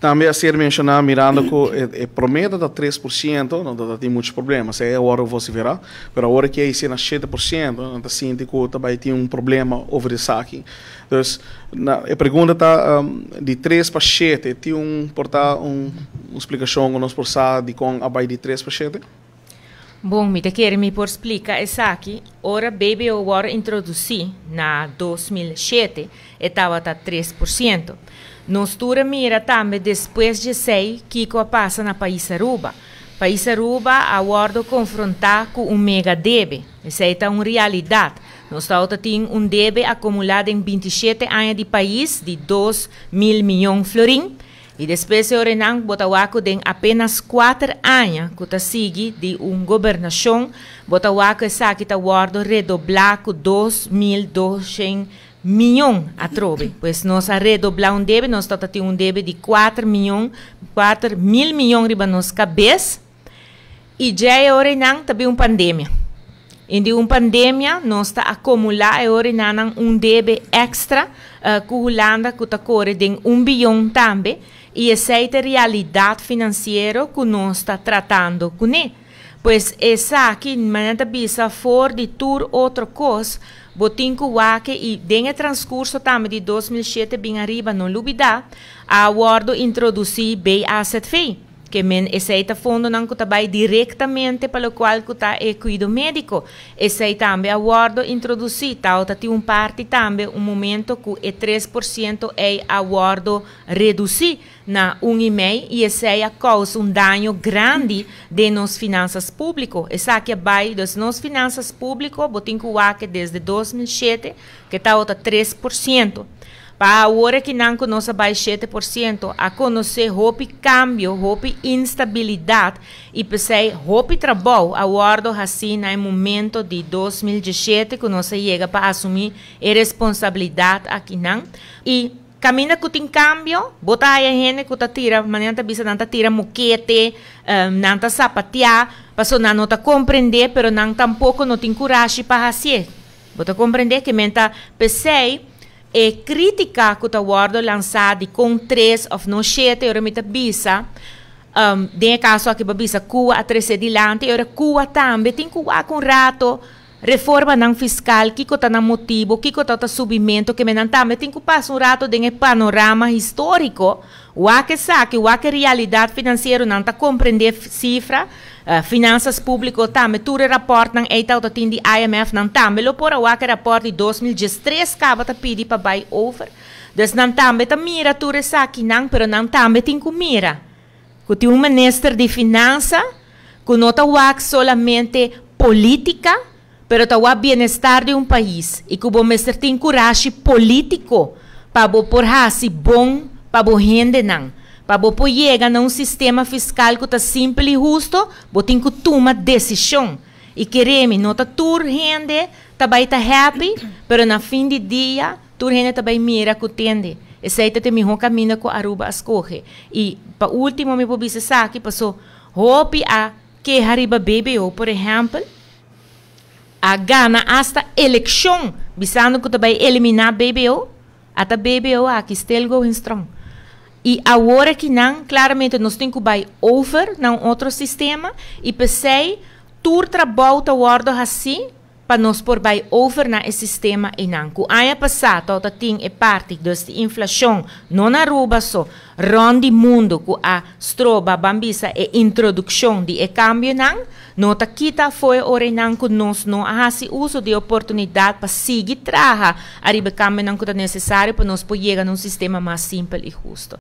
Também eh, eh, eh, a ser mencionado, Miranda, que o promedio da 3%, não, não tem muitos problemas, é a hora que você verá, mas agora que é na 7%, não está sente que também tem um problema over the sacking. Então, a pergunta está um, de 3 para 7, tem um, portal, um, uma explicação que nós possamos de como a de 3 para 7? bom me te me mi por explica aqui ora baby o war introduci na 2007 estava a 3%. Nostura mira também depois de sei Kiko passa na país Aruba. País Aruba a wardo confrontar com um mega debe. Essa é uma realidade. Nós temos um debe acumulado em 27 anos de país de 2 mil milhões de florins e depois o Renan Botawaco tem apenas quatro anos que está sigue de um governação. Botawaco está aqui está guardo redoblaco 2.200 milhões a trove, Pois nós a redoblar um débito, nós estamos tendo um débito de 4 milhões, 4 mil milhões de nossa cabeça. E já é o Renan também uma pandemia. Indi um pandemia nós está acumular e ora um debe extra uh, eh, Holanda que está correndo um bilhão também e essa é a realidade financeira que nós está tratando com ele. Pois essa aqui, maneta bisa for de tur outra coisa, botin kuwake e dentro transcurso também de 2007 bem arriba não lubida, a acordo introduzir bem asset fee que men aceita fundo não vai diretamente para o qual está é cuido médico. Esse também acordo introduzir tal tati tipo um parte também um momento que é 3% é acordo reduzir na 1,5 e esse causa um dano grande de nos finanças públicas. Essa que vai das nos finanças públicas, botinho que desde 2007 que está 3%. Para agora que não baixete por 7%, a conhecer houve cambio, houve instabilidade e pensei, houve trabalho, aguardo assim no momento de 2017 que nós chega para assumir a responsabilidade aqui não e camina com tem cambio, bota a gente que tá tira, amanhã tá bisa não tira moquete, um, eh, não tá sapatear, passou não nota compreender, pero não tampouco não tem coragem para fazer. Bota compreender que menta pensei e crítica que o guardo lançado com três of não sete eu me bisa um, tem caso aqui babisa cua a três de lante eu cua também tem cua com rato reforma não fiscal, que está no motivo, que está no subimento, que menantame, tem que passar um rato de panorama histórico, o que sabe, o que realidade financeira não está compreender cifra, uh, eh, finanças públicas também, tudo rapport não é tal de IMF não também, lo por o que rapport de 2013 que de pedir para buy over, des não também, tá mira tudo saque não, pero não também tem que mira, que tem um ministro de finança, que nota o que solamente política, pero bem estar de um país e que o mestre tem coragem político para por hasi bom para bo rende nan para bo chega um sistema fiscal que tá simples e justo bo tem que tomar decisão e queremos nota tur rende tá também tá happy pero na fim de dia tur rende tá também mira que tende esse aí tem melhor caminho que Aruba escolhe e para último me vou dizer que passou hope a que hariba bebeu por exemplo a Gana hasta eleição visando que também eliminar BBO. Até BBO aqui, still going strong. E agora que não, claramente nós temos que vai over, não outro sistema. E pensei, trabalha o tá assim, por voorbij over naar het sistema in Anku. Aja passato tota dat ting e parti dus de inflatie non aruba so rondi mundo ku a stroba bambisa e introdução di e cambio nang nota kita foi ore nanku nos no si uso de oportunidade para seguir traha arriba cambio nanku da necessário para nos pojega num sistema mais simples e justo.